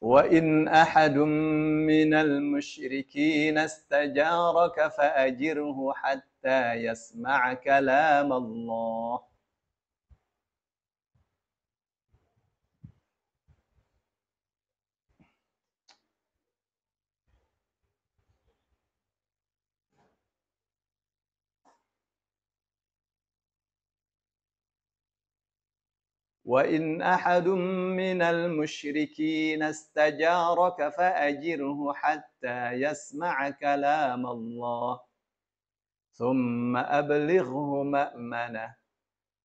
وإن أحد من المشركين استجارك فأجره حتى يسمع كلام الله وإن أحد من المشركين استجارك فأجره حتى يسمع كلام الله ثم أبلغه مأمنه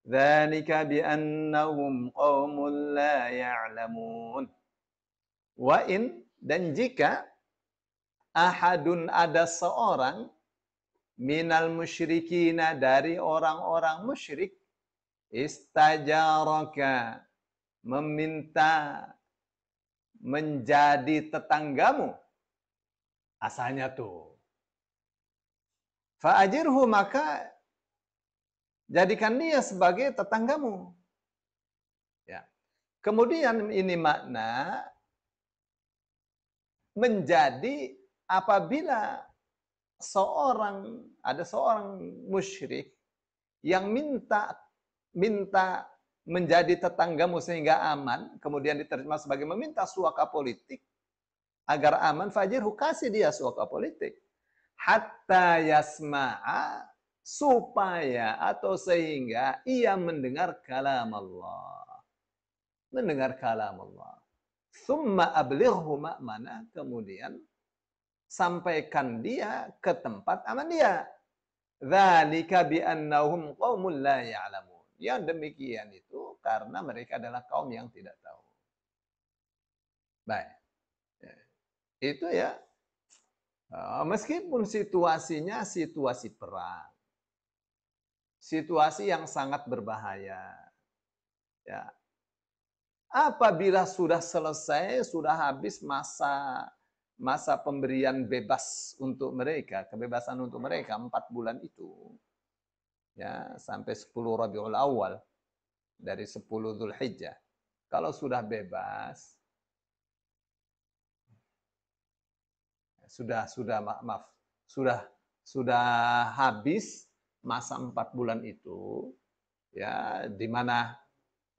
ذلك بأنهم قوم لا يعلمون وإن dan jika ahadun ada seorang minal musyrikina dari orang-orang musyrik istajaraka meminta menjadi tetanggamu asalnya tuh fa'ajirhu maka jadikan dia sebagai tetanggamu ya kemudian ini makna menjadi apabila seorang ada seorang musyrik yang minta minta menjadi tetanggamu sehingga aman, kemudian diterjemah sebagai meminta suaka politik agar aman, fajirhu hukasi dia suaka politik. Hatta yasma'a supaya atau sehingga ia mendengar kalam Allah. Mendengar kalam Allah. Thumma ablighu mana kemudian sampaikan dia ke tempat aman dia. Dzalika bi annahum la yang demikian itu karena mereka adalah kaum yang tidak tahu. Baik. Ya. Itu ya. Ah, meskipun situasinya situasi perang. Situasi yang sangat berbahaya. Ya. Apabila sudah selesai, sudah habis masa masa pemberian bebas untuk mereka, kebebasan untuk mereka empat bulan itu, ya sampai 10 Rabiul Awal dari 10 Zulhijjah. Kalau sudah bebas sudah sudah maaf, maaf sudah sudah habis masa empat bulan itu ya di mana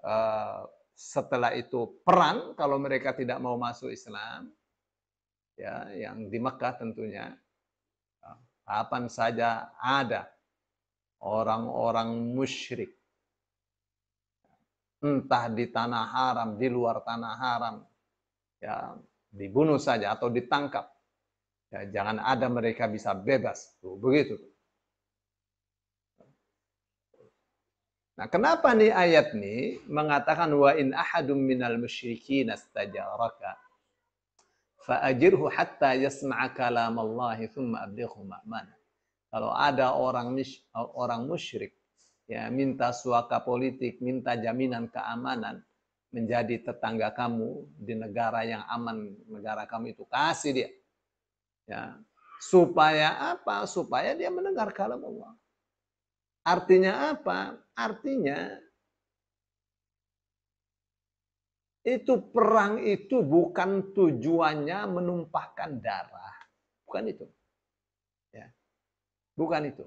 uh, setelah itu perang kalau mereka tidak mau masuk Islam ya yang di Mekah tentunya kapan saja ada orang-orang musyrik. Entah di tanah haram, di luar tanah haram, ya dibunuh saja atau ditangkap. Ya, jangan ada mereka bisa bebas. Tuh, begitu. Nah, kenapa nih ayat ini mengatakan wa in ahadum minal musyrikin astajaraka fa'ajirhu hatta yasma'a kalam Allah thumma ablighu ma'mana. Kalau ada orang orang musyrik ya minta suaka politik, minta jaminan keamanan menjadi tetangga kamu di negara yang aman, negara kamu itu kasih dia. Ya, supaya apa? Supaya dia mendengar kalam Allah. Artinya apa? Artinya itu perang itu bukan tujuannya menumpahkan darah bukan itu ya Bukan itu.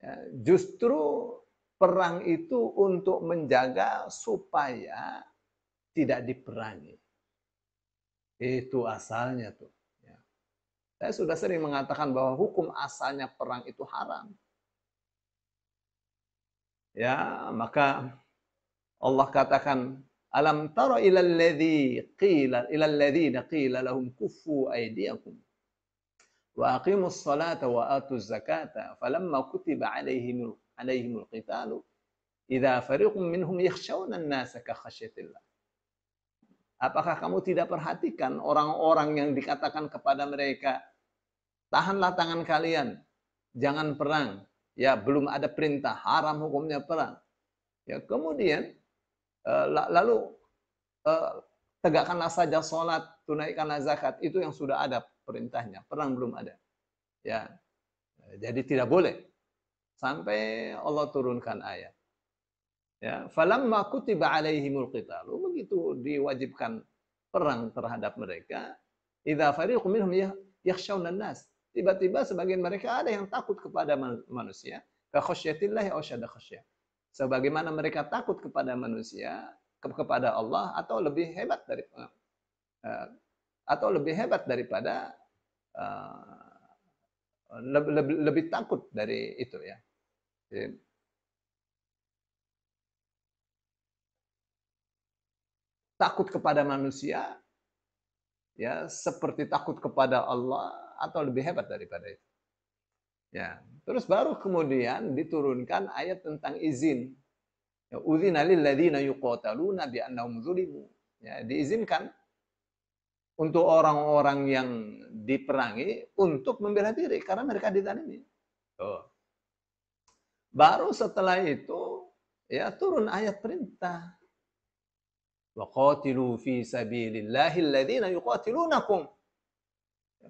Ya, justru perang itu untuk menjaga supaya tidak diperangi. Itu asalnya tuh. Ya. Saya sudah sering mengatakan bahwa hukum asalnya perang itu haram. Ya, maka Allah katakan, Alam taro ilal ladhi qila ilal ladhina qila lahum kufu aidiakum wa minhum Apakah kamu tidak perhatikan orang-orang yang dikatakan kepada mereka tahanlah tangan kalian jangan perang ya belum ada perintah haram hukumnya perang ya kemudian eh, lalu eh, tegakkanlah saja sholat tunaikanlah zakat itu yang sudah ada perintahnya. Perang belum ada. Ya. Jadi tidak boleh. Sampai Allah turunkan ayat. Ya, falamma kutiba alaihimul qital. begitu diwajibkan perang terhadap mereka, idza fariqu minhum yakhshawna nas. Tiba-tiba sebagian mereka ada yang takut kepada manusia, ka khasyatillahi aw syada khasyah. Sebagaimana mereka takut kepada manusia, kepada Allah atau lebih hebat dari eh, atau lebih hebat daripada uh, eh, lebih, lebih, lebih takut dari itu ya. Jadi, takut kepada manusia ya seperti takut kepada Allah atau lebih hebat daripada itu. Ya, terus baru kemudian diturunkan ayat tentang izin. Ya, lil bi annahum zulimu. Ya, diizinkan untuk orang-orang yang diperangi untuk membela diri karena mereka ditanimi. Tuh. Baru setelah itu ya turun ayat perintah. Waqatilu fi sabilillahi alladziina yuqatilunakum.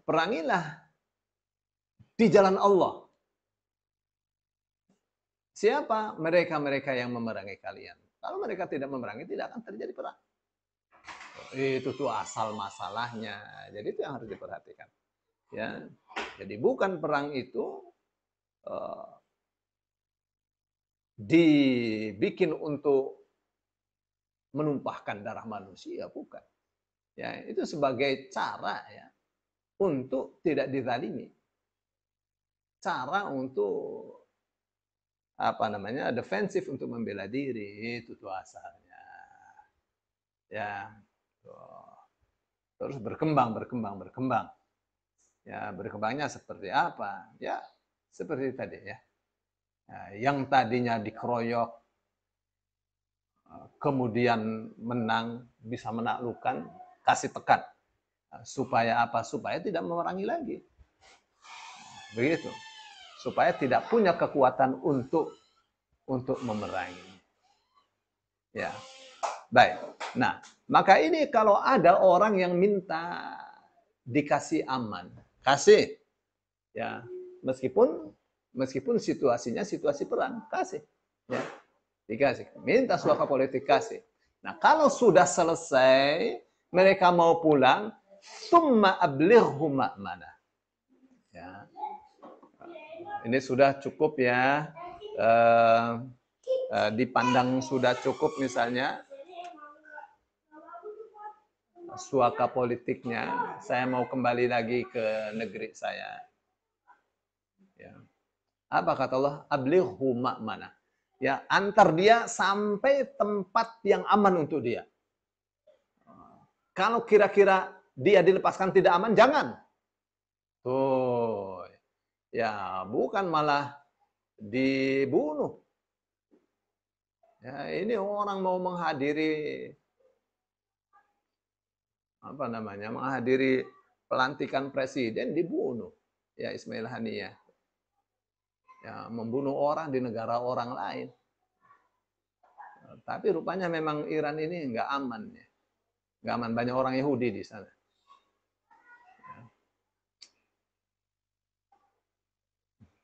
Perangilah di jalan Allah. Siapa mereka-mereka yang memerangi kalian? Kalau mereka tidak memerangi, tidak akan terjadi perang itu tuh asal masalahnya. Jadi itu yang harus diperhatikan. Ya. Jadi bukan perang itu uh, dibikin untuk menumpahkan darah manusia, bukan. Ya, itu sebagai cara ya untuk tidak dizalimi. Cara untuk apa namanya? defensif untuk membela diri, itu tuh asalnya. Ya, Gitu. Terus berkembang, berkembang, berkembang. Ya, berkembangnya seperti apa? Ya, seperti tadi ya. ya yang tadinya dikeroyok, eh, kemudian menang, bisa menaklukkan, kasih tekan. Nah, supaya apa? Supaya tidak memerangi lagi. Begitu. Supaya tidak punya kekuatan untuk untuk memerangi. Ya. Baik. Nah, maka ini kalau ada orang yang minta dikasih aman, kasih. Ya, meskipun meskipun situasinya situasi perang, kasih. Ya. Dikasih. Minta suaka politik kasih. Nah, kalau sudah selesai, mereka mau pulang, summa ablighu mana. Ya. Ini sudah cukup ya. Uh, uh, dipandang sudah cukup misalnya suaka politiknya, saya mau kembali lagi ke negeri saya. Ya. Apa kata Allah? Ablighu mana? Ya, antar dia sampai tempat yang aman untuk dia. Kalau kira-kira dia dilepaskan tidak aman, jangan. Tuh. Ya, bukan malah dibunuh. Ya, ini orang mau menghadiri apa namanya menghadiri pelantikan presiden dibunuh ya Ismail Haniyah ya membunuh orang di negara orang lain tapi rupanya memang Iran ini nggak aman ya nggak aman banyak orang Yahudi di sana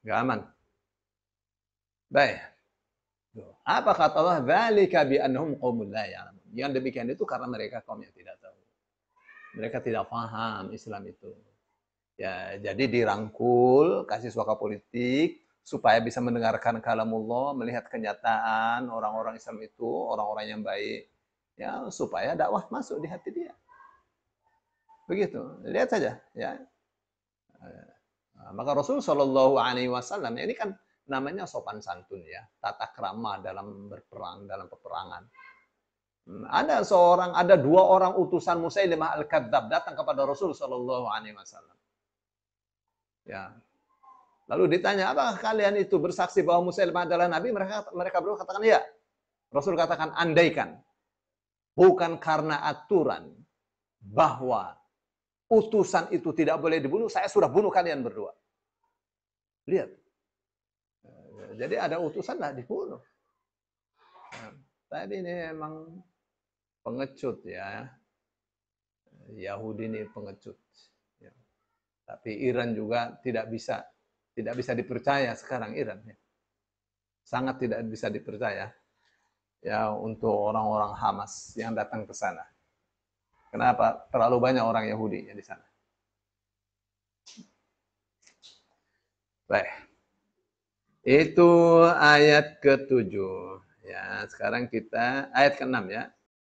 nggak aman baik apa kata Allah zalika bi annahum yang demikian itu karena mereka kaum yang tidak mereka tidak paham Islam itu. Ya, jadi dirangkul, kasih suaka politik, supaya bisa mendengarkan kalamullah, melihat kenyataan orang-orang Islam itu, orang-orang yang baik, ya supaya dakwah masuk di hati dia. Begitu. Lihat saja, ya. Eh, maka Rasulullah Shallallahu Alaihi Wasallam ya, ini kan namanya sopan santun ya, tata krama dalam berperang, dalam peperangan. Ada seorang, ada dua orang utusan Musailimah Al-Kadzab datang kepada Rasul sallallahu Alaihi Wasallam. Ya. Lalu ditanya, apakah kalian itu bersaksi bahwa Musailimah adalah Nabi? Mereka mereka berdua katakan, ya. Rasul katakan, andaikan. Bukan karena aturan bahwa utusan itu tidak boleh dibunuh, saya sudah bunuh kalian berdua. Lihat. Jadi ada utusan lah dibunuh. Nah, tadi ini emang pengecut ya. Yahudi ini pengecut. Ya. Tapi Iran juga tidak bisa tidak bisa dipercaya sekarang Iran ya. Sangat tidak bisa dipercaya ya untuk orang-orang Hamas yang datang ke sana. Kenapa? Terlalu banyak orang Yahudi ya di sana. Baik. Itu ayat ke-7. Ya, sekarang kita ayat ke-6 ya.